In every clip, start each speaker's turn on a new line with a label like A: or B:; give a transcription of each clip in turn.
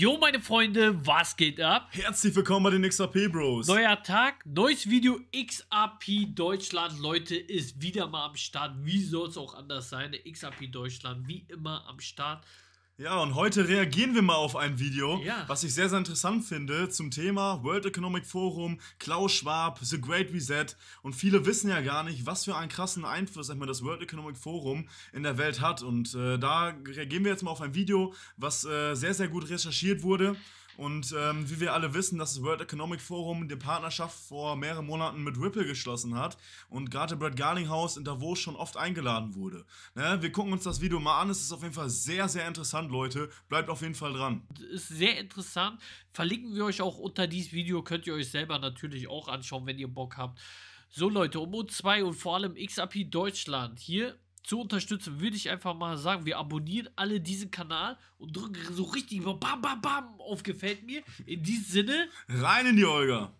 A: Jo, meine Freunde, was geht ab? Herzlich
B: willkommen bei den XRP Bros.
A: Neuer Tag, neues Video XRP Deutschland. Leute, ist wieder mal am Start. Wie soll es auch anders sein? XRP Deutschland, wie immer am Start.
B: Ja, und heute reagieren wir mal auf ein Video, ja. was ich sehr, sehr interessant finde zum Thema World Economic Forum, Klaus Schwab, The Great Reset. Und viele wissen ja gar nicht, was für einen krassen Einfluss einmal das World Economic Forum in der Welt hat. Und äh, da reagieren wir jetzt mal auf ein Video, was äh, sehr, sehr gut recherchiert wurde und ähm, wie wir alle wissen, dass das World Economic Forum die Partnerschaft vor mehreren Monaten mit Ripple geschlossen hat und gerade Brad Garlinghouse in Davos schon oft eingeladen wurde. Ne? Wir gucken uns das Video mal an. Es ist auf jeden Fall sehr, sehr interessant, Leute. Bleibt auf jeden Fall dran.
A: Ist sehr interessant. Verlinken wir euch auch unter dieses Video. Könnt ihr euch selber natürlich auch anschauen, wenn ihr Bock habt. So Leute, um uns zwei und vor allem XAP Deutschland hier zu unterstützen, würde ich einfach mal sagen, wir abonnieren alle diesen Kanal und drücken so richtig bam, bam,
B: bam auf gefällt mir. In diesem Sinne. Rein in die Olga!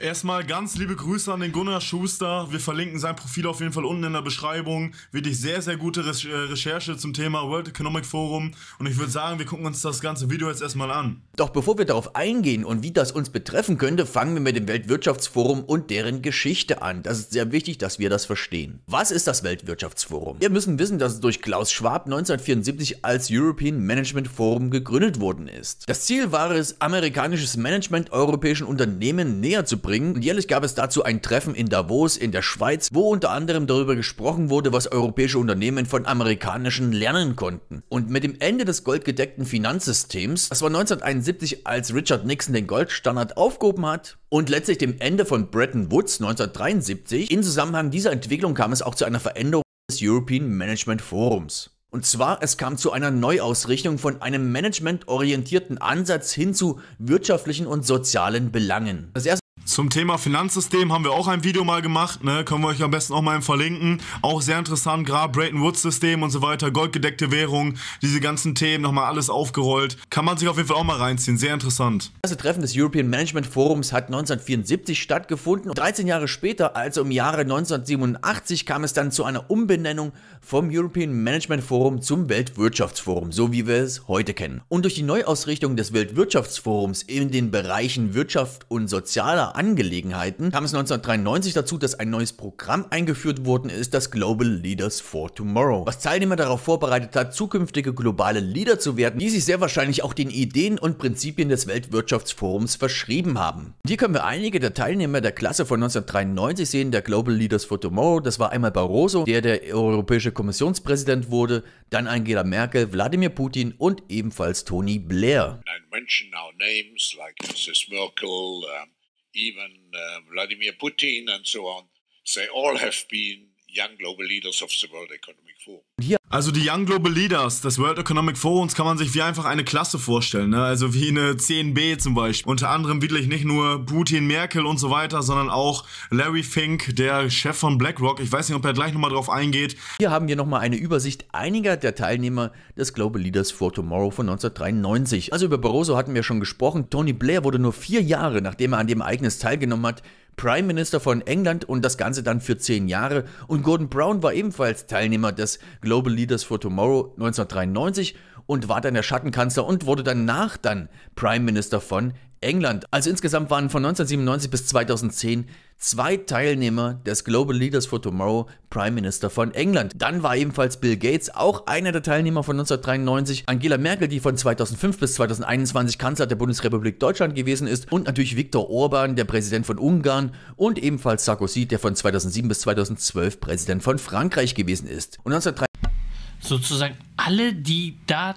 B: Erstmal ganz liebe Grüße an den Gunnar Schuster. Wir verlinken sein Profil auf jeden Fall unten in der Beschreibung. Wirklich sehr, sehr gute äh, Recherche zum Thema World Economic Forum. Und ich würde sagen, wir gucken uns das ganze Video jetzt erstmal an.
C: Doch bevor wir darauf eingehen und wie das uns betreffen könnte, fangen wir mit dem Weltwirtschaftsforum und deren Geschichte an. Das ist sehr wichtig, dass wir das verstehen. Was ist das Weltwirtschaftsforum? Wir müssen wissen, dass es durch Klaus Schwab 1974 als European Management Forum gegründet worden ist. Das Ziel war es, amerikanisches Management europäischen Unternehmen näher zu bringen bringen. Und jährlich gab es dazu ein Treffen in Davos in der Schweiz, wo unter anderem darüber gesprochen wurde, was europäische Unternehmen von amerikanischen lernen konnten. Und mit dem Ende des goldgedeckten Finanzsystems, das war 1971, als Richard Nixon den Goldstandard aufgehoben hat, und letztlich dem Ende von Bretton Woods 1973, in Zusammenhang dieser Entwicklung kam es auch zu einer Veränderung des European Management Forums. Und zwar, es kam zu einer Neuausrichtung von einem managementorientierten
B: Ansatz hin zu wirtschaftlichen und sozialen Belangen. Das erste zum Thema Finanzsystem haben wir auch ein Video mal gemacht, ne? können wir euch am besten auch mal verlinken. Auch sehr interessant, gerade Bretton Woods System und so weiter, goldgedeckte Währung, diese ganzen Themen, nochmal alles aufgerollt. Kann man sich auf jeden Fall auch mal reinziehen, sehr interessant. Das erste Treffen des European Management Forums hat 1974 stattgefunden.
C: 13 Jahre später, also im Jahre 1987, kam es dann zu einer Umbenennung vom European Management Forum zum Weltwirtschaftsforum, so wie wir es heute kennen. Und durch die Neuausrichtung des Weltwirtschaftsforums in den Bereichen Wirtschaft und sozialer Angelegenheiten kam es 1993 dazu, dass ein neues Programm eingeführt worden ist, das Global Leaders for Tomorrow, was Teilnehmer darauf vorbereitet hat, zukünftige globale Leader zu werden, die sich sehr wahrscheinlich auch den Ideen und Prinzipien des Weltwirtschaftsforums verschrieben haben. hier können wir einige der Teilnehmer der Klasse von 1993 sehen, der Global Leaders for Tomorrow. Das war einmal Barroso, der der europäische Kommissionspräsident wurde, dann Angela Merkel, Wladimir Putin und ebenfalls Tony Blair. Mrs. Merkel, um even uh, Vladimir Putin and so on, they all have been Young Global Leaders of the World Economic Forum.
B: Also die Young Global Leaders des World Economic Forums kann man sich wie einfach eine Klasse vorstellen, ne? also wie eine 10b zum Beispiel. Unter anderem wirklich nicht nur Putin, Merkel und so weiter, sondern auch Larry Fink, der Chef von BlackRock. Ich weiß nicht, ob er gleich nochmal drauf eingeht. Hier haben wir nochmal eine
C: Übersicht einiger der Teilnehmer des Global Leaders for Tomorrow von 1993. Also über Barroso hatten wir schon gesprochen. Tony Blair wurde nur vier Jahre, nachdem er an dem Ereignis teilgenommen hat, Prime Minister von England und das Ganze dann für zehn Jahre. Und Gordon Brown war ebenfalls Teilnehmer des Global Leaders for Tomorrow 1993 und war dann der Schattenkanzler und wurde danach dann Prime Minister von England. Also insgesamt waren von 1997 bis 2010 zwei Teilnehmer des Global Leaders for Tomorrow Prime Minister von England. Dann war ebenfalls Bill Gates auch einer der Teilnehmer von 1993, Angela Merkel, die von 2005 bis 2021 Kanzler der Bundesrepublik Deutschland gewesen ist und natürlich Viktor Orban, der Präsident von Ungarn und ebenfalls Sarkozy, der von 2007 bis 2012 Präsident von Frankreich gewesen ist. Und 1993
A: sozusagen alle, die da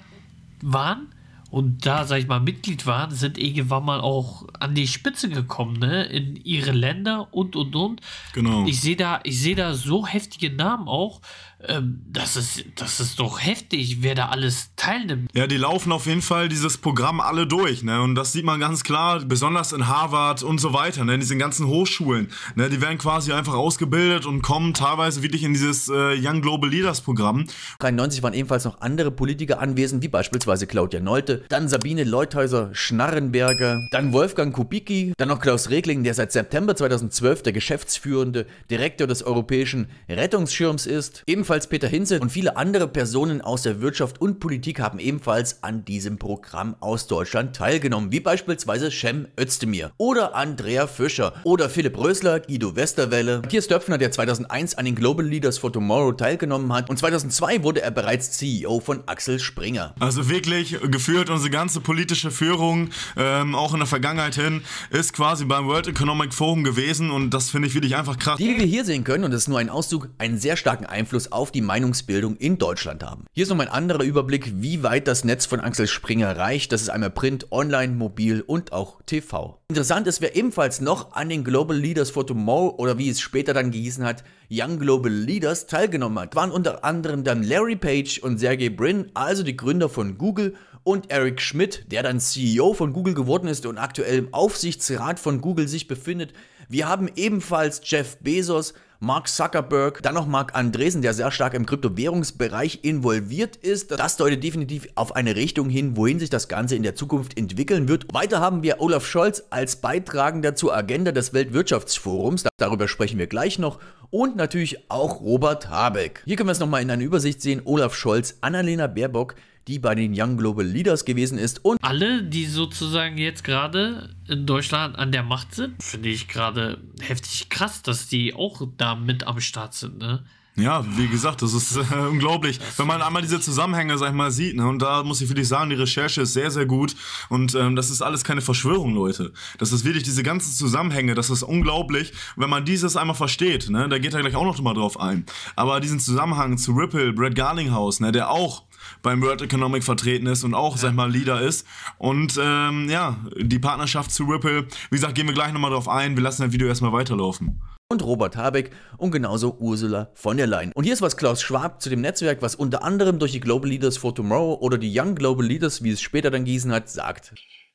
A: waren, und da, sag ich mal, Mitglied waren, sind irgendwann mal auch an die Spitze gekommen, ne? In ihre Länder und und und. Genau. Ich sehe da, ich sehe da so heftige Namen auch, ähm, das, ist, das ist doch heftig, wer da alles teilnimmt.
B: Ja, die laufen auf jeden Fall dieses Programm alle durch, ne? Und das sieht man ganz klar, besonders in Harvard und so weiter, ne? In diesen ganzen Hochschulen, ne? Die werden quasi einfach ausgebildet und kommen teilweise wirklich in dieses äh, Young Global Leaders Programm. 93 waren ebenfalls noch andere Politiker anwesend, wie beispielsweise Claudia Neute, dann Sabine Leuthäuser
C: Schnarrenberger, dann Wolfgang Kubicki, dann noch Klaus Regling, der seit September 2012 der geschäftsführende Direktor des Europäischen Rettungsschirms ist, ebenfalls Ebenfalls Peter Hinze und viele andere Personen aus der Wirtschaft und Politik haben ebenfalls an diesem Programm aus Deutschland teilgenommen, wie beispielsweise Shem Özdemir oder Andrea Fischer oder Philipp Rösler, Guido Westerwelle, Matthias Döpfner, der 2001 an den Global Leaders for Tomorrow teilgenommen hat und 2002 wurde er bereits CEO von Axel Springer.
B: Also wirklich geführt unsere ganze politische Führung ähm, auch in der Vergangenheit hin ist quasi beim World Economic Forum gewesen und das finde ich wirklich einfach krass. Die, die wir hier sehen können und das ist nur ein Auszug, einen sehr starken Einfluss auf auf die Meinungsbildung
C: in Deutschland haben. Hier ist nochmal ein anderer Überblick, wie weit das Netz von Axel Springer reicht. Das ist einmal Print, Online, Mobil und auch TV. Interessant ist, wer ebenfalls noch an den Global Leaders for Tomorrow oder wie es später dann gehießen hat, Young Global Leaders teilgenommen hat, waren unter anderem dann Larry Page und Sergey Brin, also die Gründer von Google und Eric Schmidt, der dann CEO von Google geworden ist und aktuell im Aufsichtsrat von Google sich befindet. Wir haben ebenfalls Jeff Bezos, Mark Zuckerberg, dann noch Mark Andresen, der sehr stark im Kryptowährungsbereich involviert ist. Das deutet definitiv auf eine Richtung hin, wohin sich das Ganze in der Zukunft entwickeln wird. Weiter haben wir Olaf Scholz als Beitragender zur Agenda des Weltwirtschaftsforums. Darüber sprechen wir gleich noch und natürlich auch Robert Habeck. Hier können wir es nochmal in einer Übersicht sehen. Olaf Scholz, Annalena Baerbock, die bei den Young Global Leaders gewesen ist und alle, die
A: sozusagen jetzt gerade in Deutschland an der Macht sind, finde ich gerade heftig
B: krass, dass die auch da mit am Start sind, ne? Ja, wie gesagt, das ist äh, unglaublich. Wenn man einmal diese Zusammenhänge, sag ich mal, sieht, ne, und da muss ich wirklich sagen, die Recherche ist sehr, sehr gut. Und ähm, das ist alles keine Verschwörung, Leute. Das ist wirklich diese ganzen Zusammenhänge, das ist unglaublich. wenn man dieses einmal versteht, ne, da geht er gleich auch noch mal drauf ein. Aber diesen Zusammenhang zu Ripple, Brad Garlinghouse, ne, der auch beim World Economic vertreten ist und auch, ja. sag mal, Leader ist. Und ähm, ja, die Partnerschaft zu Ripple, wie gesagt, gehen wir gleich nochmal drauf ein. Wir lassen das Video erstmal weiterlaufen und Robert Habeck und genauso Ursula von der Leyen. Und hier ist was Klaus Schwab zu dem Netzwerk,
C: was unter anderem durch die Global Leaders for Tomorrow oder die Young Global Leaders, wie es später dann gießen hat, sagt.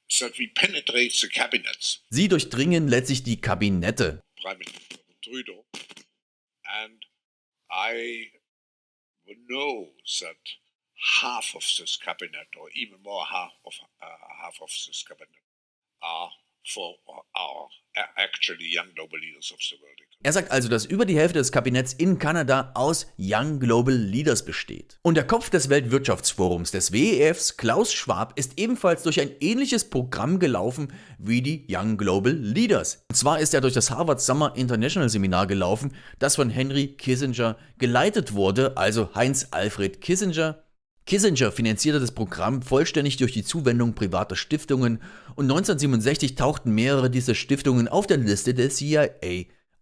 C: So Sie durchdringen letztlich die Kabinette. Prime Minister Trudeau and I know that half of this cabinet, or even more half of uh, half of
B: this cabinet, are
C: Er sagt also, dass über die Hälfte des Kabinetts in Kanada aus Young Global Leaders besteht. Und der Kopf des Weltwirtschaftsforums des WEFs, Klaus Schwab, ist ebenfalls durch ein ähnliches Programm gelaufen wie die Young Global Leaders. Und zwar ist er durch das Harvard Summer International Seminar gelaufen, das von Henry Kissinger geleitet wurde, also Heinz Alfred Kissinger, Kissinger finanzierte das Programm vollständig durch die Zuwendung privater Stiftungen und 1967 tauchten mehrere dieser Stiftungen auf der Liste der CIA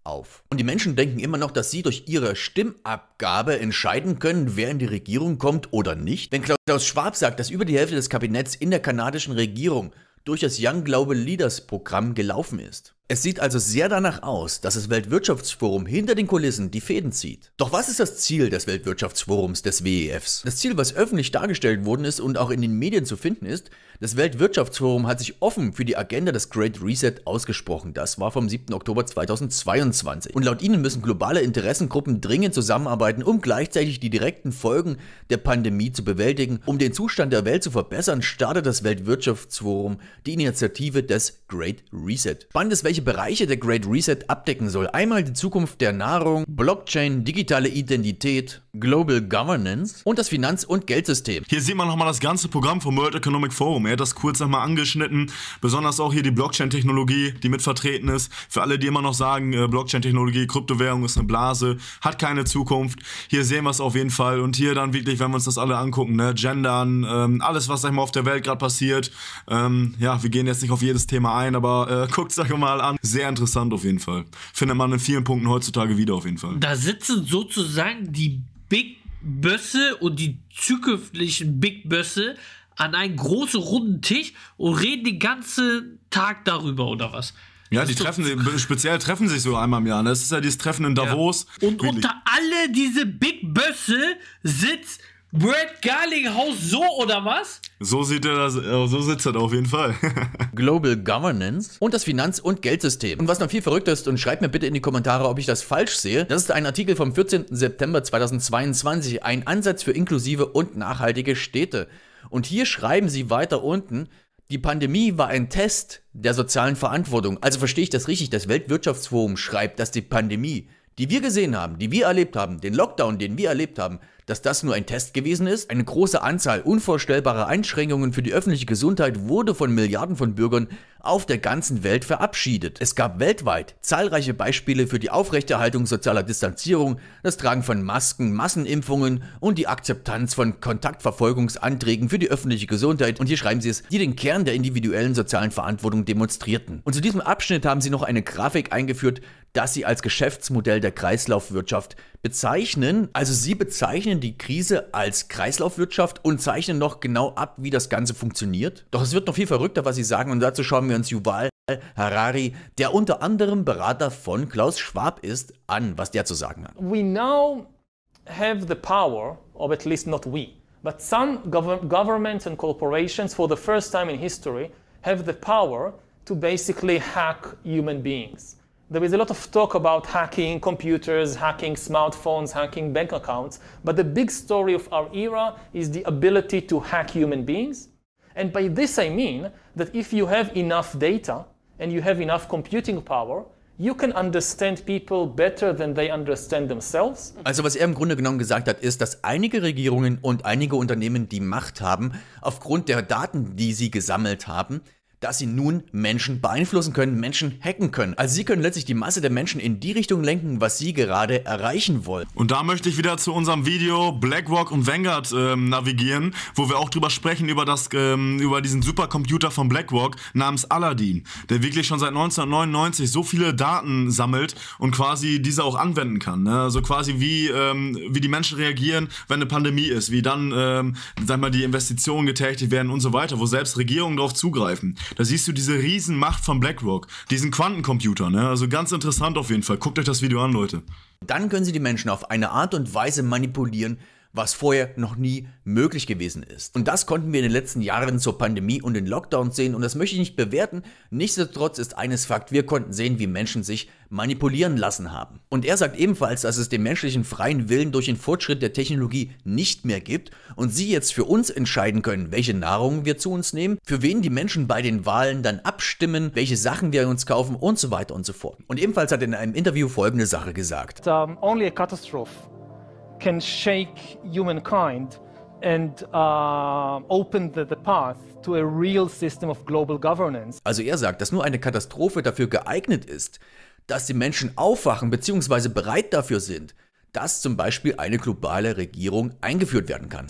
C: auf. Und die Menschen denken immer noch, dass sie durch ihre Stimmabgabe entscheiden können, wer in die Regierung kommt oder nicht. Wenn Klaus Schwab sagt, dass über die Hälfte des Kabinetts in der kanadischen Regierung durch das Young Global Leaders Programm gelaufen ist. Es sieht also sehr danach aus, dass das Weltwirtschaftsforum hinter den Kulissen die Fäden zieht. Doch was ist das Ziel des Weltwirtschaftsforums des WEFs? Das Ziel, was öffentlich dargestellt worden ist und auch in den Medien zu finden ist, das Weltwirtschaftsforum hat sich offen für die Agenda des Great Reset ausgesprochen. Das war vom 7. Oktober 2022. Und laut ihnen müssen globale Interessengruppen dringend zusammenarbeiten, um gleichzeitig die direkten Folgen der Pandemie zu bewältigen. Um den Zustand der Welt zu verbessern, startet das Weltwirtschaftsforum die Initiative des Great Reset. Spannend welche Bereiche der Great Reset abdecken soll. Einmal die Zukunft der Nahrung, Blockchain, digitale Identität, Global Governance
B: und das Finanz- und Geldsystem. Hier sieht man nochmal das ganze Programm vom World Economic Forum. Er hat das kurz nochmal angeschnitten. Besonders auch hier die Blockchain-Technologie, die mit vertreten ist. Für alle, die immer noch sagen, äh, Blockchain-Technologie, Kryptowährung ist eine Blase, hat keine Zukunft. Hier sehen wir es auf jeden Fall. Und hier dann wirklich, wenn wir uns das alle angucken, ne? Gendern, ähm, alles, was sag ich mal, auf der Welt gerade passiert. Ähm, ja, wir gehen jetzt nicht auf jedes Thema ein, aber äh, guckt, sag ich mal, an. Sehr interessant auf jeden Fall. Findet man in vielen Punkten heutzutage wieder auf jeden Fall.
A: Da sitzen sozusagen die Big Bösse und die zukünftigen Big Bösse an einen großen runden Tisch und
B: reden den ganzen Tag darüber oder was? Ja, die treffen sich, speziell treffen sich so einmal im Jahr. Ne? Das ist ja dieses Treffen in Davos. Ja. Und Wirklich. unter alle diese Big Bösse sitzt
A: Brad Garling haust so oder was?
B: So sieht er das, äh, so sitzt er auf jeden
C: Fall. Global Governance und das Finanz- und Geldsystem. Und was noch viel verrückter ist, und schreibt mir bitte in die Kommentare, ob ich das falsch sehe, das ist ein Artikel vom 14. September 2022, ein Ansatz für inklusive und nachhaltige Städte. Und hier schreiben sie weiter unten, die Pandemie war ein Test der sozialen Verantwortung. Also verstehe ich das richtig, das Weltwirtschaftsforum schreibt, dass die Pandemie, die wir gesehen haben, die wir erlebt haben, den Lockdown, den wir erlebt haben, dass das nur ein Test gewesen ist? Eine große Anzahl unvorstellbarer Einschränkungen für die öffentliche Gesundheit wurde von Milliarden von Bürgern auf der ganzen Welt verabschiedet. Es gab weltweit zahlreiche Beispiele für die Aufrechterhaltung sozialer Distanzierung, das Tragen von Masken, Massenimpfungen und die Akzeptanz von Kontaktverfolgungsanträgen für die öffentliche Gesundheit. Und hier schreiben sie es, die den Kern der individuellen sozialen Verantwortung demonstrierten. Und zu diesem Abschnitt haben sie noch eine Grafik eingeführt, das sie als Geschäftsmodell der Kreislaufwirtschaft bezeichnen. Also sie bezeichnen die Krise als Kreislaufwirtschaft und zeichnen noch genau ab, wie das Ganze funktioniert. Doch es wird noch viel verrückter, was sie sagen und dazu schauen wir uns Yuval Harari, der unter anderem Berater von Klaus Schwab ist, an, was der zu sagen hat.
D: We now have the power, or at least not we, but some gov governments and corporations for the first time in history have the power to basically hack human beings. there is a lot of talk about hacking computers, hacking smartphones, hacking bank accounts, but the big story of our era is the ability to hack human beings. And by this I mean that if you have enough data and you have enough computing power, you can understand people better than they understand themselves.
C: Also was er im Grunde genommen gesagt hat, ist, dass einige Regierungen und einige Unternehmen die Macht haben, aufgrund der Daten, die sie gesammelt haben, dass sie nun Menschen beeinflussen können, Menschen hacken können. Also sie können letztlich die Masse der Menschen in die Richtung lenken, was sie gerade erreichen wollen.
B: Und da möchte ich wieder zu unserem Video BlackRock und Vanguard ähm, navigieren, wo wir auch drüber sprechen, über, das, ähm, über diesen Supercomputer von BlackRock namens Aladdin, der wirklich schon seit 1999 so viele Daten sammelt und quasi diese auch anwenden kann. Ne? Also quasi wie, ähm, wie die Menschen reagieren, wenn eine Pandemie ist, wie dann, ähm, sag mal, die Investitionen getätigt werden und so weiter, wo selbst Regierungen darauf zugreifen. Da siehst du diese Riesenmacht von BlackRock, diesen Quantencomputer. Ne? Also ganz interessant auf jeden Fall. Guckt euch das Video an, Leute. Dann können sie die Menschen auf eine Art und Weise manipulieren, was vorher
C: noch nie möglich gewesen ist. Und das konnten wir in den letzten Jahren zur Pandemie und den Lockdowns sehen und das möchte ich nicht bewerten. Nichtsdestotrotz ist eines Fakt, wir konnten sehen, wie Menschen sich manipulieren lassen haben. Und er sagt ebenfalls, dass es den menschlichen freien Willen durch den Fortschritt der Technologie nicht mehr gibt und sie jetzt für uns entscheiden können, welche Nahrung wir zu uns nehmen, für wen die Menschen bei den Wahlen dann abstimmen, welche Sachen wir uns kaufen und so weiter und so fort. Und ebenfalls hat er in einem Interview folgende Sache gesagt.
D: It's, um, only a catastrophe can shake humankind and uh, open the, the path to a real system of global governance.
C: Also er sagt, dass nur eine Katastrophe dafür geeignet ist, dass die Menschen aufwachen bzw. bereit dafür sind, dass zum Beispiel eine globale Regierung eingeführt
B: werden kann.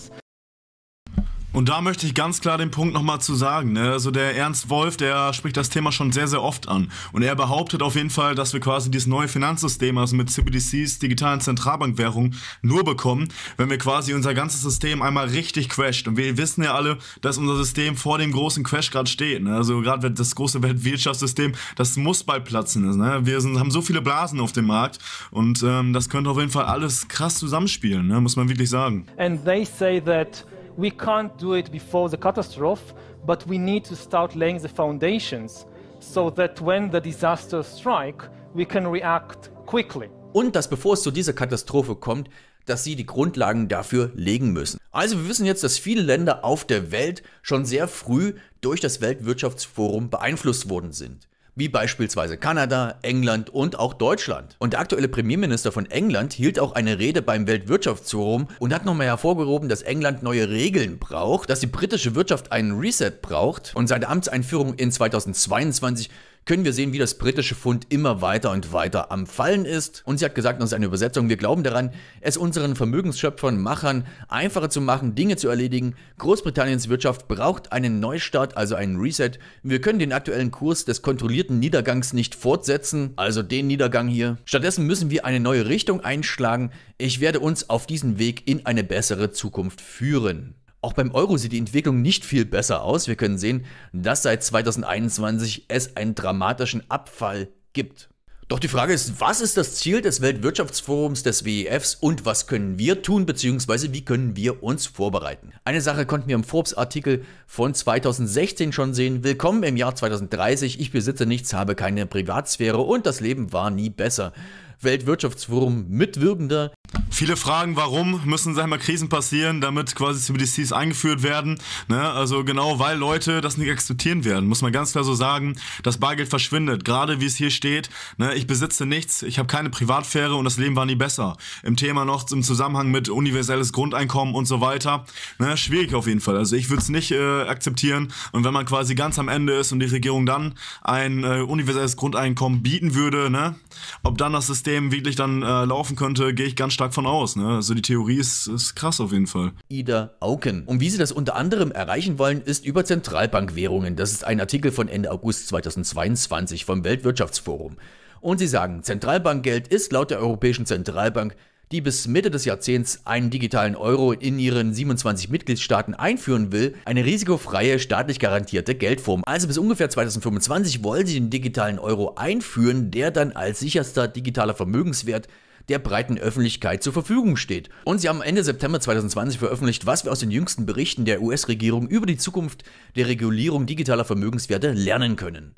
B: Und da möchte ich ganz klar den Punkt nochmal zu sagen. Ne? Also der Ernst Wolf, der spricht das Thema schon sehr, sehr oft an. Und er behauptet auf jeden Fall, dass wir quasi dieses neue Finanzsystem, also mit CBDCs, digitalen Zentralbankwährung, nur bekommen, wenn wir quasi unser ganzes System einmal richtig crasht. Und wir wissen ja alle, dass unser System vor dem großen Crash gerade steht. Ne? Also gerade das große Weltwirtschaftssystem, das muss bald platzen. Ne? Wir sind, haben so viele Blasen auf dem Markt und ähm, das könnte auf jeden Fall alles krass zusammenspielen, ne? muss man wirklich sagen. And
D: they say that We can't do it before the catastrophe, but we need to start laying the foundations so that when the disaster strike, we can react
C: quickly. Und dass bevor es zu dieser Katastrophe kommt, dass sie die Grundlagen dafür legen müssen. Also wir wissen jetzt, dass viele Länder auf der Welt schon sehr früh durch das Weltwirtschaftsforum beeinflusst worden sind wie beispielsweise Kanada, England und auch Deutschland. Und der aktuelle Premierminister von England hielt auch eine Rede beim Weltwirtschaftsforum und hat nochmal hervorgehoben, dass England neue Regeln braucht, dass die britische Wirtschaft einen Reset braucht und seine Amtseinführung in 2022 können wir sehen, wie das britische Pfund immer weiter und weiter am Fallen ist. Und sie hat gesagt, das ist eine Übersetzung, wir glauben daran, es unseren Vermögensschöpfern, Machern einfacher zu machen, Dinge zu erledigen. Großbritanniens Wirtschaft braucht einen Neustart, also einen Reset. Wir können den aktuellen Kurs des kontrollierten Niedergangs nicht fortsetzen, also den Niedergang hier. Stattdessen müssen wir eine neue Richtung einschlagen. Ich werde uns auf diesen Weg in eine bessere Zukunft führen. Auch beim Euro sieht die Entwicklung nicht viel besser aus. Wir können sehen, dass seit 2021 es einen dramatischen Abfall gibt. Doch die Frage ist, was ist das Ziel des Weltwirtschaftsforums des WEFs und was können wir tun bzw. wie können wir uns vorbereiten? Eine Sache konnten wir im Forbes-Artikel von 2016 schon sehen. Willkommen im Jahr 2030, ich besitze nichts, habe keine Privatsphäre und das Leben war nie besser.
B: Weltwirtschaftsforum Mitwirkender Viele fragen, warum müssen, sag mal, Krisen passieren, damit quasi CBDCs eingeführt werden. Ne? Also genau, weil Leute das nicht akzeptieren werden, muss man ganz klar so sagen, das Bargeld verschwindet. Gerade wie es hier steht, ne? ich besitze nichts, ich habe keine Privatsphäre und das Leben war nie besser. Im Thema noch im Zusammenhang mit universelles Grundeinkommen und so weiter. Ne? Schwierig auf jeden Fall. Also ich würde es nicht äh, akzeptieren. Und wenn man quasi ganz am Ende ist und die Regierung dann ein äh, universelles Grundeinkommen bieten würde, ne? ob dann das System wirklich dann äh, laufen könnte, gehe ich ganz stark von aus. Ne? Also die Theorie ist, ist krass auf jeden Fall. Ida Auken. Und wie sie das unter anderem erreichen wollen, ist über Zentralbankwährungen. Das ist ein
C: Artikel von Ende August 2022 vom Weltwirtschaftsforum. Und sie sagen, Zentralbankgeld ist laut der Europäischen Zentralbank die bis Mitte des Jahrzehnts einen digitalen Euro in ihren 27 Mitgliedstaaten einführen will, eine risikofreie, staatlich garantierte Geldform. Also bis ungefähr 2025 wollen sie den digitalen Euro einführen, der dann als sicherster digitaler Vermögenswert der breiten Öffentlichkeit zur Verfügung steht. Und sie haben Ende September 2020 veröffentlicht, was wir aus den jüngsten Berichten der US-Regierung über die Zukunft der Regulierung digitaler Vermögenswerte lernen können.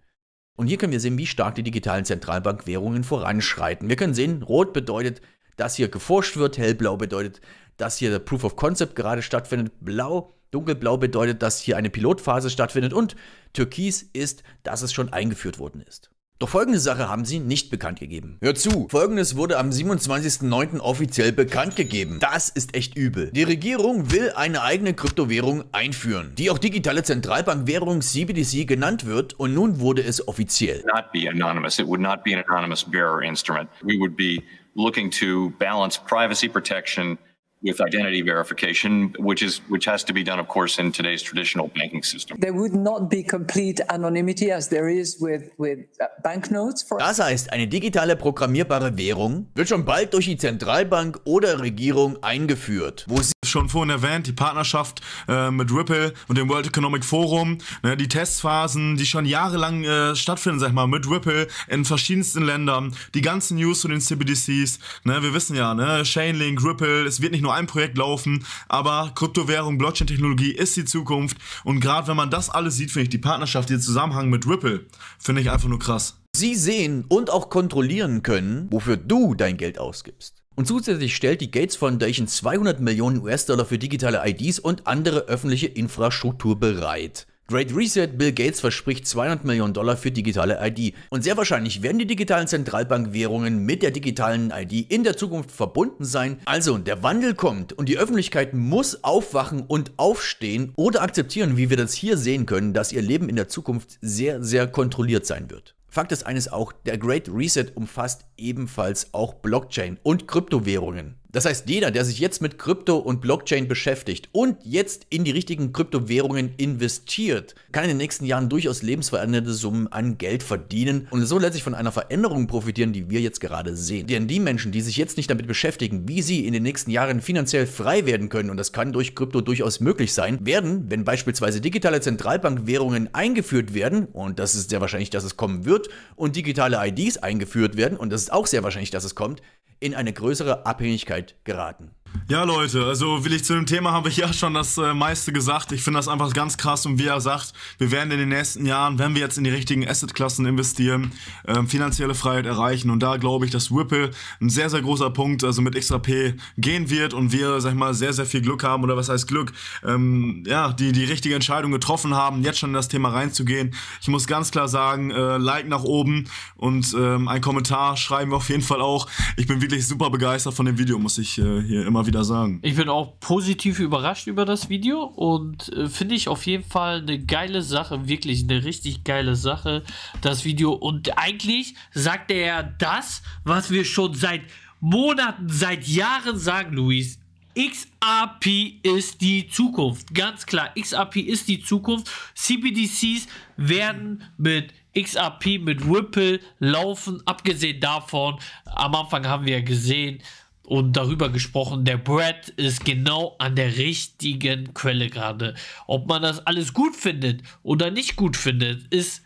C: Und hier können wir sehen, wie stark die digitalen Zentralbankwährungen voranschreiten. Wir können sehen, rot bedeutet, dass hier geforscht wird, hellblau bedeutet, dass hier der Proof of Concept gerade stattfindet, blau Dunkelblau bedeutet, dass hier eine Pilotphase stattfindet und türkis ist, dass es schon eingeführt worden ist. Doch folgende Sache haben sie nicht bekannt gegeben. Hör zu, folgendes wurde am 27.09. offiziell bekannt gegeben. Das ist echt übel. Die Regierung will eine eigene Kryptowährung einführen, die auch digitale Zentralbankwährung CBDC genannt wird und nun wurde es offiziell.
A: Not be anonymous. It would not be an anonymous bearer instrument. We would be looking to balance privacy protection with identity verification, which is which has to be done, of course, in today's traditional banking system.
C: There would not be complete anonymity as there is with with uh, banknotes. For das heißt, eine digitale programmierbare
B: Währung wird schon bald durch die Zentralbank oder Regierung eingeführt, wo sie schon vorhin erwähnt, die Partnerschaft äh, mit Ripple und dem World Economic Forum, ne, die Testphasen, die schon jahrelang äh, stattfinden, sag ich mal, mit Ripple in verschiedensten Ländern, die ganzen News zu den CBDCs, ne, wir wissen ja, ne, Chainlink, Ripple, es wird nicht nur ein Projekt laufen, aber Kryptowährung, Blockchain-Technologie ist die Zukunft und gerade wenn man das alles sieht, finde ich die Partnerschaft, den Zusammenhang mit Ripple, finde ich einfach nur krass.
C: Sie sehen und auch kontrollieren können, wofür du dein Geld ausgibst. Und zusätzlich stellt die Gates Foundation 200 Millionen US-Dollar für digitale IDs und andere öffentliche Infrastruktur bereit. Great Reset Bill Gates verspricht 200 Millionen Dollar für digitale ID. Und sehr wahrscheinlich werden die digitalen Zentralbankwährungen mit der digitalen ID in der Zukunft verbunden sein. Also der Wandel kommt und die Öffentlichkeit muss aufwachen und aufstehen oder akzeptieren, wie wir das hier sehen können, dass ihr Leben in der Zukunft sehr, sehr kontrolliert sein wird. Fakt ist eines auch, der Great Reset umfasst ebenfalls auch Blockchain und Kryptowährungen. Das heißt, jeder, der sich jetzt mit Krypto und Blockchain beschäftigt und jetzt in die richtigen Kryptowährungen investiert, kann in den nächsten Jahren durchaus lebensverändernde Summen an Geld verdienen und so letztlich von einer Veränderung profitieren, die wir jetzt gerade sehen. Denn die Menschen, die sich jetzt nicht damit beschäftigen, wie sie in den nächsten Jahren finanziell frei werden können, und das kann durch Krypto durchaus möglich sein, werden, wenn beispielsweise digitale Zentralbankwährungen eingeführt werden, und das ist sehr wahrscheinlich, dass es kommen wird, und digitale IDs eingeführt werden, und das ist auch sehr wahrscheinlich, dass es kommt, in eine größere Abhängigkeit geraten.
B: Ja, Leute, also will ich zu dem Thema habe ich ja schon das äh, meiste gesagt. Ich finde das einfach ganz krass und wie er sagt, wir werden in den nächsten Jahren, wenn wir jetzt in die richtigen Assetklassen investieren, äh, finanzielle Freiheit erreichen. Und da glaube ich, dass Whipple ein sehr, sehr großer Punkt, also mit XRP gehen wird und wir, sag ich mal, sehr, sehr viel Glück haben oder was heißt Glück, ähm, ja, die die richtige Entscheidung getroffen haben, jetzt schon in das Thema reinzugehen. Ich muss ganz klar sagen, äh, Like nach oben und ähm, ein Kommentar schreiben wir auf jeden Fall auch. Ich bin wirklich super begeistert von dem Video, muss ich äh, hier immer mal wieder sagen.
A: Ich bin auch positiv überrascht über das Video und äh, finde ich auf jeden Fall eine geile Sache, wirklich eine richtig geile Sache, das Video. Und eigentlich sagt er das, was wir schon seit Monaten, seit Jahren sagen, Luis. XRP ist die Zukunft. Ganz klar, XRP ist die Zukunft. CBDCs werden mit XRP, mit Ripple laufen. Abgesehen davon, am Anfang haben wir gesehen, und darüber gesprochen, der Brad ist genau an der richtigen Quelle gerade. Ob man das alles gut findet oder nicht gut findet, ist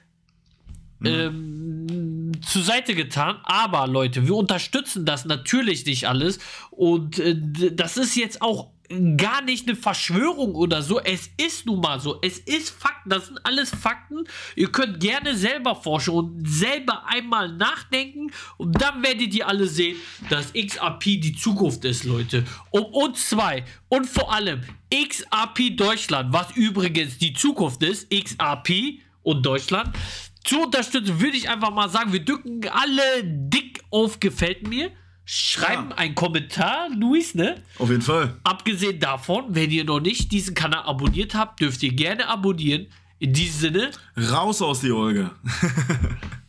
A: mhm. ähm, zur Seite getan. Aber Leute, wir unterstützen das natürlich nicht alles. Und äh, das ist jetzt auch gar nicht eine Verschwörung oder so. Es ist nun mal so. Es ist Fakten. Das sind alles Fakten. Ihr könnt gerne selber forschen und selber einmal nachdenken. Und dann werdet ihr alle sehen, dass XRP die Zukunft ist, Leute. Und, uns zwei. Und vor allem XRP Deutschland, was übrigens die Zukunft ist, XRP und Deutschland, zu unterstützen, würde ich einfach mal sagen, wir dücken alle dick auf Gefällt mir. Schreiben ja. einen Kommentar, Luis, ne? Auf jeden Fall. Abgesehen davon, wenn ihr noch nicht diesen Kanal abonniert habt, dürft ihr gerne abonnieren. In diesem Sinne.
B: Raus aus die Olga.